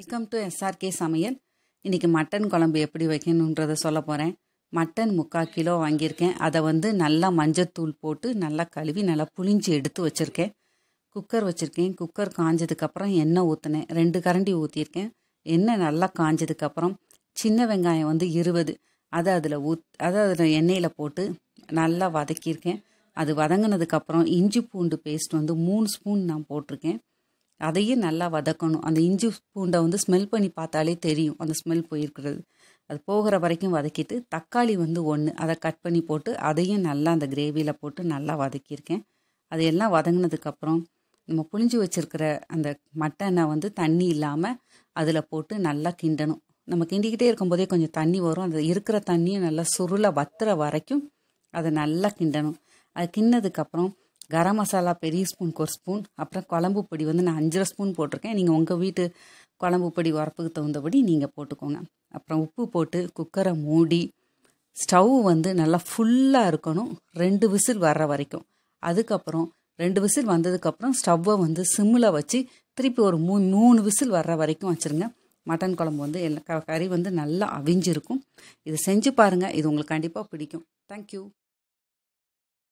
welcome to SRK சமையல் இன்றைக்கி mutton குழம்பு எப்படி வைக்கணுன்றத சொல்ல போகிறேன் மட்டன் முக்கால் கிலோ வாங்கியிருக்கேன் அதை வந்து நல்லா மஞ்சத்தூள் போட்டு நல்லா கழுவி நல்லா புளிஞ்சி எடுத்து வச்சுருக்கேன் குக்கர் வச்சுருக்கேன் குக்கர் காஞ்சதுக்கப்புறம் எண்ணெய் ஊற்றினேன் ரெண்டு கரண்டி ஊற்றியிருக்கேன் எண்ணெய் நல்லா காஞ்சதுக்கப்புறம் சின்ன வெங்காயம் வந்து இருபது அதை அதில் ஊத் அதை அதில் எண்ணெயில் போட்டு நல்லா வதக்கியிருக்கேன் அது வதங்கினதுக்கப்புறம் இஞ்சி பூண்டு பேஸ்ட் வந்து மூணு ஸ்பூன் நான் போட்டிருக்கேன் அதையும் நல்லா வதக்கணும் அந்த இஞ்சி பூண்டை வந்து ஸ்மெல் பண்ணி பார்த்தாலே தெரியும் அந்த ஸ்மெல் போயிருக்கிறது அது போகிற வரைக்கும் வதக்கிட்டு தக்காளி வந்து ஒன்று அதை கட் பண்ணி போட்டு அதையும் நல்லா அந்த கிரேவியில் போட்டு நல்லா வதக்கியிருக்கேன் அதையெல்லாம் வதங்கினதுக்கப்புறம் நம்ம புளிஞ்சு வச்சுருக்கிற அந்த மட்டனை வந்து தண்ணி இல்லாமல் அதில் போட்டு நல்லா கிண்டணும் நம்ம கிண்டிக்கிட்டே இருக்கும்போதே கொஞ்சம் தண்ணி வரும் அந்த இருக்கிற தண்ணியும் நல்லா சுருளை வத்துற வரைக்கும் அதை நல்லா கிண்டணும் அது கிண்ணதுக்கப்புறம் கரம் மசாலா பெரிய ஸ்பூன் ஒரு ஸ்பூன் அப்புறம் குழம்பு பொடி வந்து நான் அஞ்சரை ஸ்பூன் போட்டிருக்கேன் நீங்கள் உங்கள் வீட்டு குழம்பு பொடி உரப்புக்கு தகுந்தபடி நீங்கள் போட்டுக்கோங்க அப்புறம் உப்பு போட்டு குக்கரை மூடி ஸ்டவ் வந்து நல்லா ஃபுல்லாக இருக்கணும் ரெண்டு விசில் வர்ற வரைக்கும் அதுக்கப்புறம் ரெண்டு விசில் வந்ததுக்கப்புறம் ஸ்டவ்வை வந்து சிம்மில் வச்சு திருப்பி ஒரு மூ மூணு விசில் வர்ற வரைக்கும் வச்சுருங்க மட்டன் குழம்பு வந்து கறி வந்து நல்லா அவிஞ்சிருக்கும் இது செஞ்சு பாருங்கள் இது உங்களுக்கு கண்டிப்பாக பிடிக்கும் தேங்க்யூ